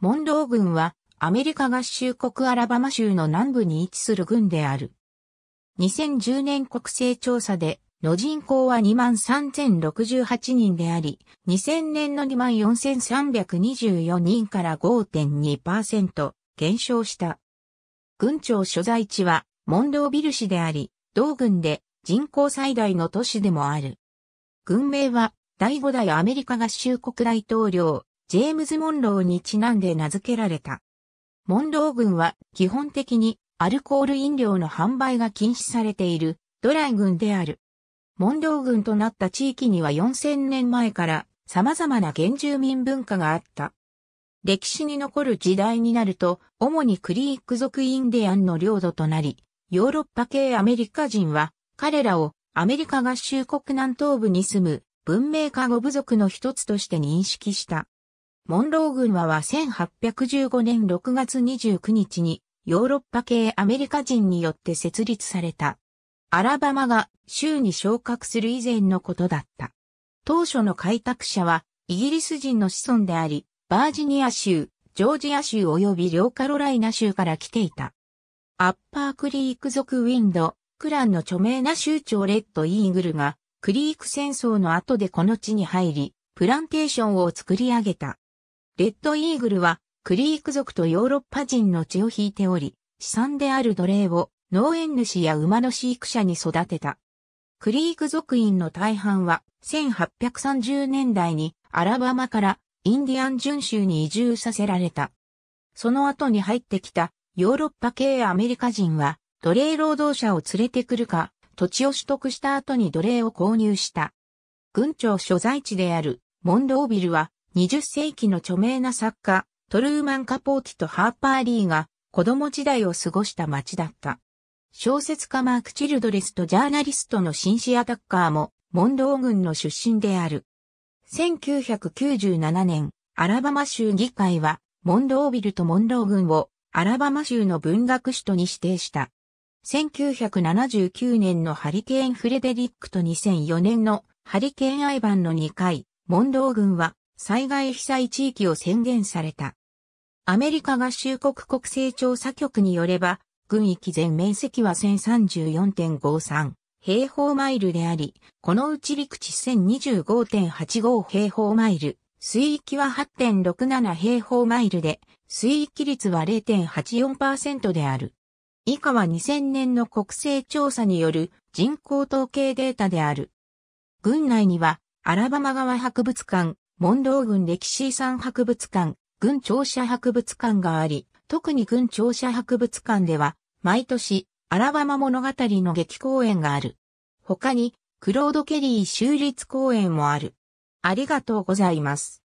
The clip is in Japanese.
モンロー軍はアメリカ合衆国アラバマ州の南部に位置する軍である。2010年国勢調査での人口は23,068人であり、2000年の24,324人から5.2%減少した。軍庁所在地はモンロービル市であり、同軍で人口最大の都市でもある。軍名は第5代アメリカ合衆国大統領ジェームズ・モンローにちなんで名付けられた。モンロー軍は基本的にアルコール飲料の販売が禁止されているドライ軍である。モンロー軍となった地域には4000年前から様々な原住民文化があった。歴史に残る時代になると、主にクリーク族インディアンの領土となり、ヨーロッパ系アメリカ人は、彼らをアメリカ合衆国南東部に住む文明化語部族の一つとして認識した。モンロー軍はは1815年6月29日にヨーロッパ系アメリカ人によって設立された。アラバマが州に昇格する以前のことだった。当初の開拓者はイギリス人の子孫であり、バージニア州、ジョージア州及び両カロライナ州から来ていた。アッパークリーク族ウィンド、クランの著名な州長レッド・イーグルがクリーク戦争の後でこの地に入り、プランテーションを作り上げた。レッドイーグルは、クリーク族とヨーロッパ人の血を引いており、資産である奴隷を農園主や馬の飼育者に育てた。クリーク族員の大半は1830年代にアラバマからインディアン巡州に移住させられた。その後に入ってきたヨーロッパ系アメリカ人は奴隷労働者を連れてくるか、土地を取得した後に奴隷を購入した。軍庁所在地であるモンロービルは20世紀の著名な作家、トルーマン・カポーティとハーパー・リーが子供時代を過ごした街だった。小説家マーク・チルドレスとジャーナリストの紳士アタッカーも、モンロー軍の出身である。1997年、アラバマ州議会は、モンロービルとモンロー軍を、アラバマ州の文学首都に指定した。1979年のハリケーン・フレデリックと2004年のハリケーン・アイバンの2回、モンロー軍は災害被災地域を宣言された。アメリカ合衆国国勢調査局によれば、軍域全面積は1034.53平方マイルであり、このうち陸地1025.85平方マイル、水域は8.67平方マイルで、水域率は0.84%である。以下は2000年の国勢調査による人口統計データである。軍内には、アラバマ川博物館、モン軍歴史遺産博物館、軍庁舎博物館があり、特に軍庁舎博物館では、毎年、アラバマ物語の劇公演がある。他に、クロード・ケリー州立公演もある。ありがとうございます。